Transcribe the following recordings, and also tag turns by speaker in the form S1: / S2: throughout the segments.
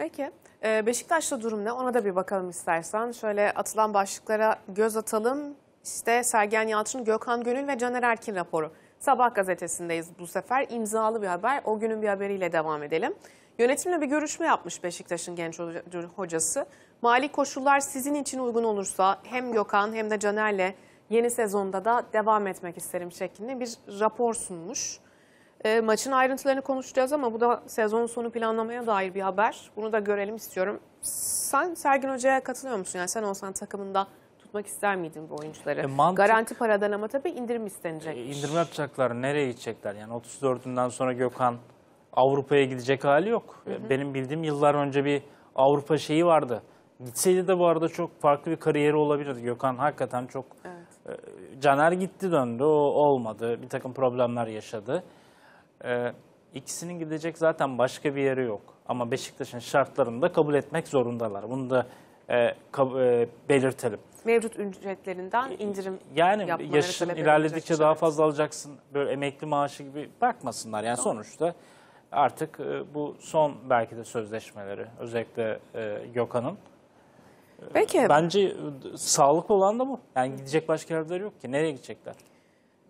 S1: Peki. Ee, Beşiktaş'ta durum ne? Ona da bir bakalım istersen. Şöyle atılan başlıklara göz atalım. İşte Sergen Yalçın, Gökhan Gönül ve Caner Erkin raporu. Sabah gazetesindeyiz bu sefer. imzalı bir haber. O günün bir haberiyle devam edelim. Yönetimle bir görüşme yapmış Beşiktaş'ın genç hocası. Mali koşullar sizin için uygun olursa hem Gökhan hem de Caner'le yeni sezonda da devam etmek isterim şeklinde bir rapor sunmuş. E, maçın ayrıntılarını konuşacağız ama bu da sezon sonu planlamaya dair bir haber. Bunu da görelim istiyorum. Sen Sergin Hoca'ya katılıyor musun? Yani sen olsan takımında tutmak ister miydin bu oyuncuları? E, mantık, Garanti paradan ama tabii indirim istenecek. E, indirim
S2: yapacaklar. Nereye gidecekler? Yani 34'ünden sonra Gökhan Avrupa'ya gidecek hali yok. Hı e, hı. Benim bildiğim yıllar önce bir Avrupa şeyi vardı. Gitseydi de bu arada çok farklı bir kariyeri olabilirdi. Gökhan hakikaten çok... Evet. E, Caner gitti döndü, o olmadı. Bir takım problemler yaşadı e, ikisinin gidecek zaten başka bir yeri yok. Ama Beşiktaş'ın şartlarını da kabul etmek zorundalar. Bunu da e, kab, e, belirtelim.
S1: Mevcut ücretlerinden indirim
S2: Yani yaşın ilerledikçe daha evet. fazla alacaksın. Böyle emekli maaşı gibi bakmasınlar. Yani tamam. sonuçta artık e, bu son belki de sözleşmeleri özellikle e, Gökhan'ın. Peki. Bence e, sağlık olan da bu. Yani gidecek başka yerler yok ki. Nereye gidecekler?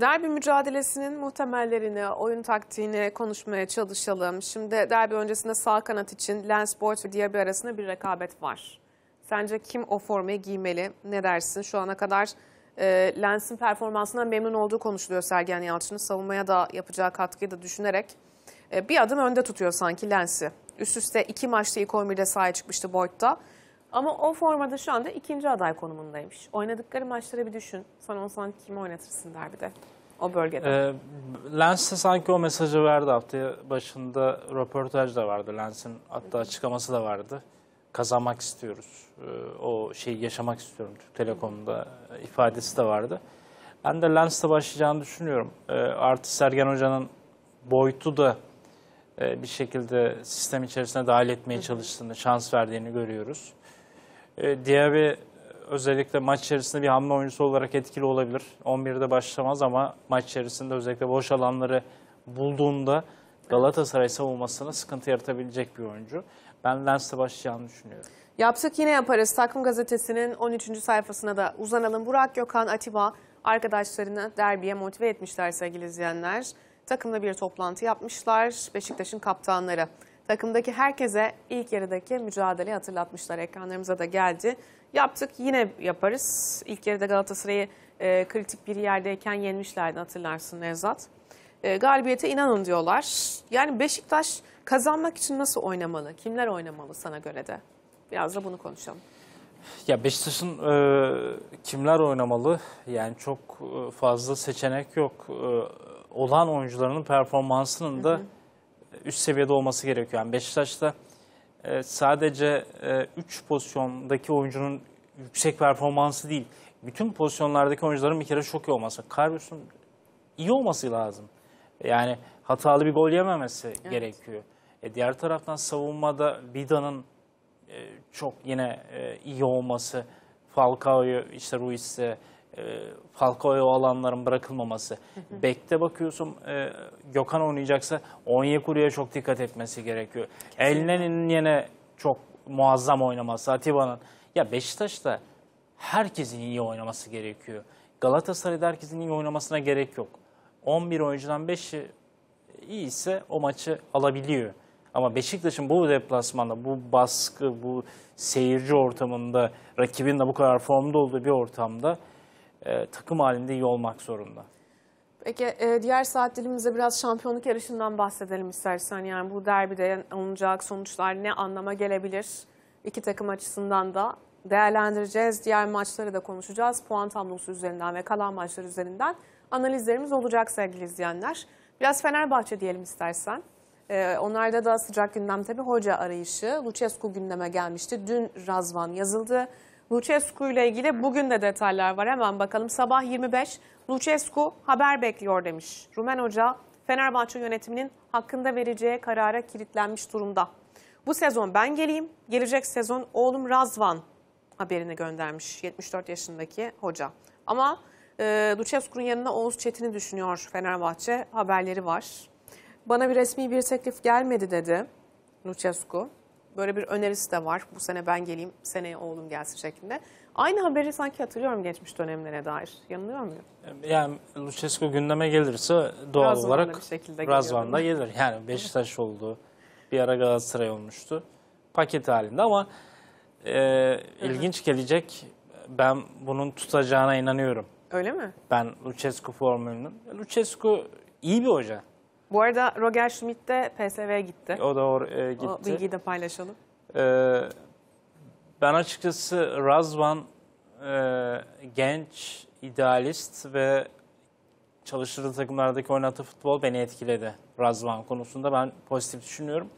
S1: Derbi mücadelesinin muhtemellerini, oyun taktiğini konuşmaya çalışalım. Şimdi derbi öncesinde sağ kanat için Lens Boyd ve Diaby arasında bir rekabet var. Sence kim o formayı giymeli? Ne dersin? Şu ana kadar e, Lens'in performansından memnun olduğu konuşuluyor Sergen Yalçın'ın. Savunmaya da yapacağı katkıyı da düşünerek e, bir adım önde tutuyor sanki Lens'i. Üst üste iki maçta ilk 11'de sahaya çıkmıştı Boyd'da. Ama o formada şu anda ikinci aday konumundaymış. Oynadıkları maçları bir düşün. Sen olsan kimi oynatırsın derbide? O bölgede.
S2: Ee, Lens sanki o mesajı verdi haftaya başında röportaj da vardı. Lens'in hatta açıklaması da vardı. Kazanmak istiyoruz. Ee, o şeyi yaşamak istiyorum. Türk Telekom'da ifadesi de vardı. Ben de Lens'te başlayacağını düşünüyorum. Ee, artı Sergen Hoca'nın boyutu da e, bir şekilde sistem içerisine dahil etmeye çalıştığını, şans verdiğini görüyoruz. E, Diaby özellikle maç içerisinde bir hamle oyuncusu olarak etkili olabilir. 11'de başlamaz ama maç içerisinde özellikle boş alanları bulduğunda Galatasaray savunmasına sıkıntı yaratabilecek bir oyuncu. Ben Lens'te başlayacağını düşünüyorum.
S1: Yapsak yine yaparız. Takım gazetesinin 13. sayfasına da uzanalım. Burak Gökhan Atiba arkadaşlarını derbiye motive etmişler sevgili izleyenler. Takımla bir toplantı yapmışlar Beşiktaş'ın kaptanları. Takımdaki herkese ilk yarıdaki mücadeleyi hatırlatmışlar. Ekranlarımıza da geldi. Yaptık yine yaparız. İlk yarıda Galatasaray'ı e, kritik bir yerdeyken yenmişlerdi hatırlarsın Nevzat. E, galibiyete inanın diyorlar. Yani Beşiktaş kazanmak için nasıl oynamalı? Kimler oynamalı sana göre de? Biraz da bunu konuşalım.
S2: Ya Beşiktaş'ın e, kimler oynamalı? Yani çok e, fazla seçenek yok. E, olan oyuncularının performansının da hı hı üst seviyede olması gerekiyor. Yani Beşiktaş'ta e, sadece 3 e, pozisyondaki oyuncunun yüksek performansı değil, bütün pozisyonlardaki oyuncuların bir kere şok iyi olması. Karius'un iyi olması lazım. Yani hatalı bir gol yememesi evet. gerekiyor. E, diğer taraftan savunmada Bida'nın e, çok yine e, iyi olması, Falcao'yu işte Ruiz'i e, Falcao'ya o alanların bırakılmaması. Bekte bakıyorsun e, Gökhan oynayacaksa Onyekuru'ya çok dikkat etmesi gerekiyor. Elnenin yine çok muazzam oynaması Atiba'nın. Ya Beşiktaş'ta herkesin iyi oynaması gerekiyor. Galatasaray'da herkesin iyi oynamasına gerek yok. 11 oyuncudan 5'i iyi ise o maçı alabiliyor. Ama Beşiktaş'ın bu deplasmanda, bu baskı, bu seyirci ortamında, rakibin de bu kadar formda olduğu bir ortamda e, takım halinde iyi olmak zorunda.
S1: Peki e, diğer saat dilimizde biraz şampiyonluk yarışından bahsedelim istersen. Yani bu derbide alınacak sonuçlar ne anlama gelebilir? İki takım açısından da değerlendireceğiz. Diğer maçları da konuşacağız. Puan tablosu üzerinden ve kalan maçlar üzerinden analizlerimiz olacak sevgili izleyenler. Biraz Fenerbahçe diyelim istersen. Ee, onlarda da sıcak gündem tabii hoca arayışı. Lucescu gündeme gelmişti. Dün Razvan yazıldı. Lucescu ile ilgili bugün de detaylar var. Hemen bakalım sabah 25 Lucescu haber bekliyor demiş. Rumen Hoca Fenerbahçe yönetiminin hakkında vereceği karara kilitlenmiş durumda. Bu sezon ben geleyim, gelecek sezon oğlum Razvan haberini göndermiş 74 yaşındaki hoca. Ama e, Lucescu'nun yanına Oğuz Çetin'i düşünüyor Fenerbahçe haberleri var. Bana bir resmi bir teklif gelmedi dedi Lucescu böyle bir önerisi de var. Bu sene ben geleyim, seneye oğlum gelsin şeklinde. Aynı haberi sanki hatırlıyorum geçmiş dönemlere dair. Yanılıyor muyum?
S2: Yani Lucescu gündeme gelirse doğal Razvan'da olarak Razvan'da gelir. Yani Beşiktaş oldu, bir ara Galatasaray olmuştu. Paket halinde ama e, ilginç gelecek. Ben bunun tutacağına inanıyorum. Öyle mi? Ben Lucescu formülünün. Lucescu iyi bir hoca.
S1: Bu arada Roger Schmidt de PSV'ye gitti.
S2: O da oraya e, gitti. O bilgiyi de paylaşalım. Ee, ben açıkçası Razvan e, genç, idealist ve çalıştığı takımlardaki oynattığı futbol beni etkiledi. Razvan konusunda ben pozitif düşünüyorum.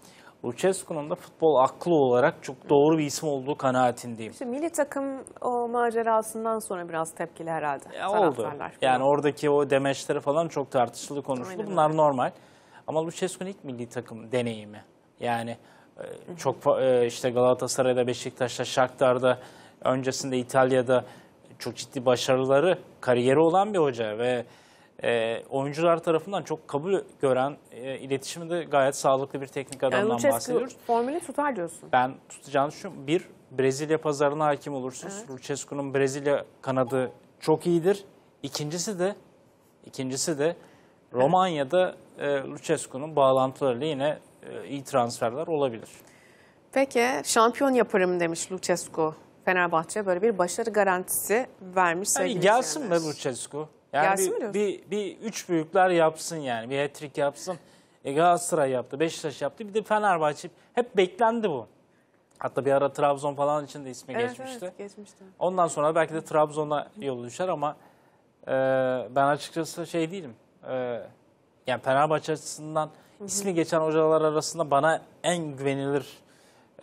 S2: Lucescu'nun da futbol aklı olarak çok doğru bir isim olduğu kanaatindeyim. İşte
S1: milli takım o macerasından sonra biraz tepkili herhalde. Ya oldu. Yani
S2: oradaki o demeçleri falan çok tartışılı konuşuldu. Bunlar öyle. normal. Ama Lucescu'nun ilk milli takım deneyimi. Yani e, çok e, işte Galatasaray'da, Beşiktaş'ta, Shakhtar'da, öncesinde İtalya'da çok ciddi başarıları, kariyeri olan bir hoca ve e, oyuncular tarafından çok kabul gören e, iletişimde gayet sağlıklı bir teknik adamdan yani bahsediyoruz.
S1: formülü tutar diyorsun.
S2: Ben tutacağını şu Bir, Brezilya pazarına hakim olursunuz. Evet. Lucescu'nun Brezilya kanadı çok iyidir. İkincisi de ikincisi de Romanya'da evet. e, Lucescu'nun bağlantılarıyla yine e, iyi transferler olabilir.
S1: Peki şampiyon yaparım demiş Lucescu. Fenerbahçe böyle bir başarı garantisi vermiş. Yani gelsin
S2: be Lucescu. Yani Gelsin bir, mi bir, bir üç büyükler yapsın yani. Bir hat yapsın. E, Galatasaray yaptı, Beşiktaş yaptı. Bir de Fenerbahçe. Hep beklendi bu. Hatta bir ara Trabzon falan için de ismi evet, geçmişti. Evet, geçmişti. Ondan sonra belki de Trabzon'a yolu düşer ama e, ben açıkçası şey değilim. E, yani Fenerbahçe açısından hı hı. ismi geçen hocalar arasında bana en güvenilir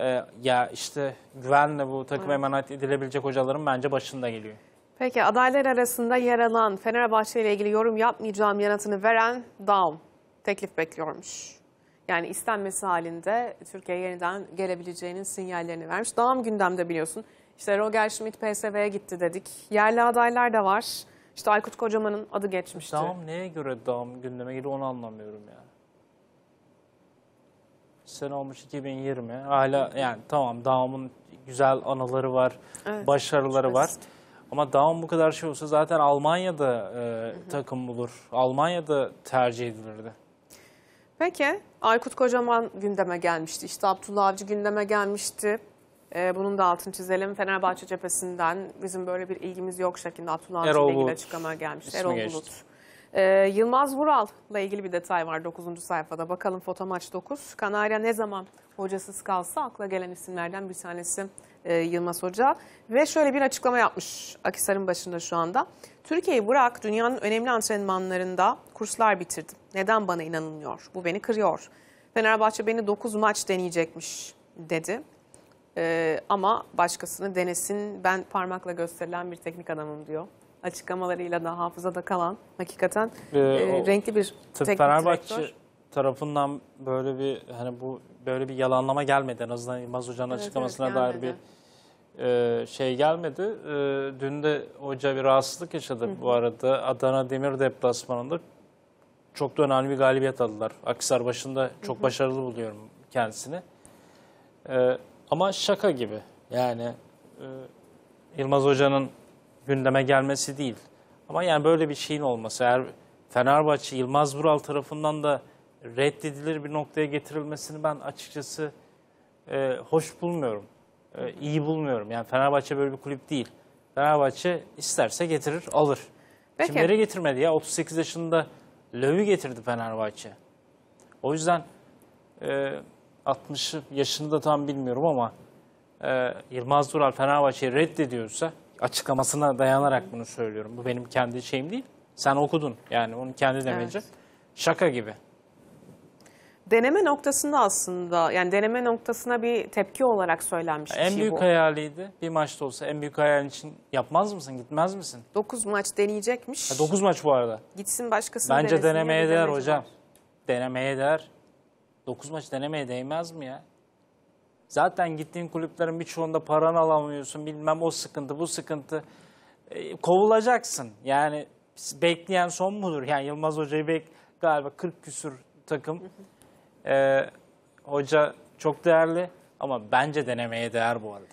S2: e, ya işte güvenle bu takım evet. emanet edilebilecek hocalarım bence başında geliyor.
S1: Peki adaylar arasında yer alan Fenerbahçe ile ilgili yorum yapmayacağım yanıtını veren Daum teklif bekliyormuş. Yani istenmesi halinde Türkiye yeniden gelebileceğinin sinyallerini vermiş. Daum gündemde biliyorsun. İşte Roger Schmidt PSV'ye gitti dedik. Yerli adaylar da var. İşte Aykut Kocaman'ın adı geçmişti. Daum
S2: neye göre Daum gündeme girdi onu anlamıyorum yani. Sen olmuş 2020. Hala yani tamam Daum'un güzel anıları var, evet, başarıları var. Basit. Ama Daum bu kadar şey olsa zaten Almanya'da e, takım bulur. Almanya'da tercih edilirdi.
S1: Peki Aykut Kocaman gündeme gelmişti. İşte Abdullah Avcı gündeme gelmişti. Ee, bunun da altını çizelim. Fenerbahçe cephesinden bizim böyle bir ilgimiz yok şeklinde Abdullah Avcı ile ilgili açıklama gelmiş. Erol geçti. Bulut. Ee, Yılmaz Vural'la ilgili bir detay var 9. sayfada. Bakalım fotomaç 9. Kanarya ne zaman hocasız kalsa akla gelen isimlerden bir tanesi e, Yılmaz Hoca ve şöyle bir açıklama yapmış Akisar'ın başında şu anda. Türkiye'yi bırak dünyanın önemli antrenmanlarında kurslar bitirdim. Neden bana inanılmıyor? Bu beni kırıyor. Fenerbahçe beni 9 maç deneyecekmiş dedi. E, ama başkasını denesin ben parmakla gösterilen bir teknik adamım diyor açıklamalarıyla da hafızada kalan hakikaten ee, o, renkli bir teknik Fenerbahçe direktör
S2: tarafından böyle bir hani bu böyle bir yalanlama gelmedi en azından Yılmaz Hoca'nın evet, açıklamasına evet, dair bir e, şey gelmedi. E, dün de hoca bir rahatsızlık yaşadı Hı -hı. bu arada. Adana Demir deplasmanında çok da önemli bir galibiyet aldılar. Akisar başında çok Hı -hı. başarılı buluyorum kendisini. E, ama şaka gibi. Yani e, Yılmaz Hoca'nın gündeme gelmesi değil. Ama yani böyle bir şeyin olması eğer Fenerbahçe Yılmaz Vural tarafından da reddedilir bir noktaya getirilmesini ben açıkçası e, hoş bulmuyorum. E, iyi bulmuyorum. Yani Fenerbahçe böyle bir kulüp değil. Fenerbahçe isterse getirir, alır. Peki. Kimlere getirmedi ya? 38 yaşında Löw'ü getirdi Fenerbahçe. O yüzden e, 60 yaşını da tam bilmiyorum ama e, Yılmaz Dural Fenerbahçe'yi reddediyorsa açıklamasına dayanarak bunu söylüyorum. Bu benim kendi şeyim değil. Sen okudun yani onun kendi demeci. Evet. Şaka gibi
S1: deneme noktasında aslında yani deneme noktasına bir tepki olarak söylenmiş bir en şey büyük bu. hayaliydi.
S2: Bir maçta olsa en büyük hayalin için yapmaz mısın? Gitmez misin?
S1: 9 maç deneyecekmiş. Ha, 9 maç bu arada. Gitsin başkasını Bence denemeye değer hocam.
S2: Denemeye değer. 9 maç denemeye değmez mi ya? Zaten gittiğin kulüplerin birçoğunda paranı alamıyorsun. Bilmem o sıkıntı, bu sıkıntı. E, kovulacaksın. Yani bekleyen son mudur? Yani Yılmaz Hoca'yı bek galiba 40 küsür takım. Ee, hoca çok değerli ama bence denemeye değer bu arada.